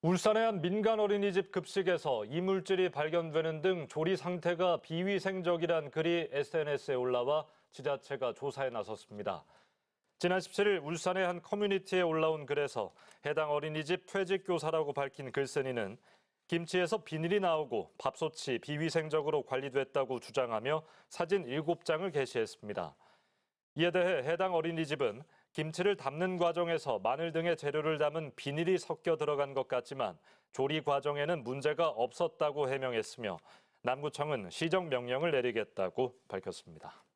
울산의 한 민간 어린이집 급식에서 이물질이 발견되는 등 조리 상태가 비위생적이란 글이 SNS에 올라와 지자체가 조사에 나섰습니다. 지난 17일 울산의 한 커뮤니티에 올라온 글에서 해당 어린이집 퇴직교사라고 밝힌 글쓴이는 김치에서 비닐이 나오고 밥솥이 비위생적으로 관리됐다고 주장하며 사진 7장을 게시했습니다. 이에 대해 해당 어린이집은 김치를 담는 과정에서 마늘 등의 재료를 담은 비닐이 섞여 들어간 것 같지만 조리 과정에는 문제가 없었다고 해명했으며 남구청은 시정 명령을 내리겠다고 밝혔습니다.